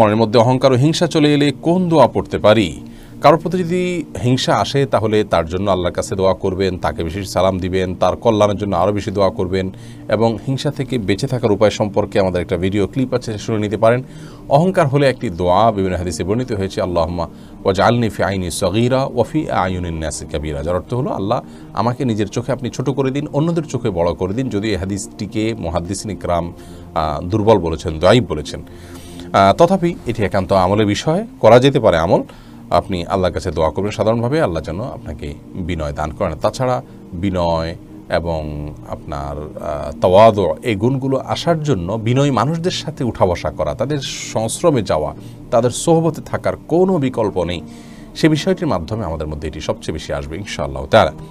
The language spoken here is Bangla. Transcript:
মনের মধ্যে অহংকার ও হিংসা চলে এলে কোন দোয়া পড়তে পারি কারোর প্রতি যদি হিংসা আসে তাহলে তার জন্য আল্লাহর কাছে দোয়া করবেন তাকে বেশি সালাম দিবেন তার কল্যাণের জন্য আরও বেশি দোয়া করবেন এবং হিংসা থেকে বেঁচে থাকার উপায় সম্পর্কে আমাদের একটা ভিডিও ক্লিপ আছে শুনে নিতে পারেন অহংকার হলে একটি দোয়া বিভিন্ন হাদিসে বর্ণিত হয়েছে আল্লাহমা ওয়াজ আলনি ফি আইনি সগিরা ওয়ফি আয়ুনিন্যাসি কাবিরা যার অর্থ হলো আল্লাহ আমাকে নিজের চোখে আপনি ছোট করে দিন অন্যদের চোখে বড় করে দিন যদি এই হাদিসটিকে মহাদিসিন গ্রাম দুর্বল বলেছেন দয়াইব বলেছেন তথাপি এটি একান্ত আমলের বিষয় করা যেতে পারে আমল আপনি আল্লাহর কাছে দোয়া করবেন সাধারণভাবে আল্লাহ যেন আপনাকে বিনয় দান করেন তাছাড়া বিনয় এবং আপনার তওয়াদ এই গুণগুলো আসার জন্য বিনয় মানুষদের সাথে উঠা বসা করা তাদের সংশ্রমে যাওয়া তাদের সোহবতে থাকার কোনো বিকল্প নেই সে বিষয়টির মাধ্যমে আমাদের মধ্যে এটি সবচেয়ে বেশি আসবে ইনশাআল্লাহ তারা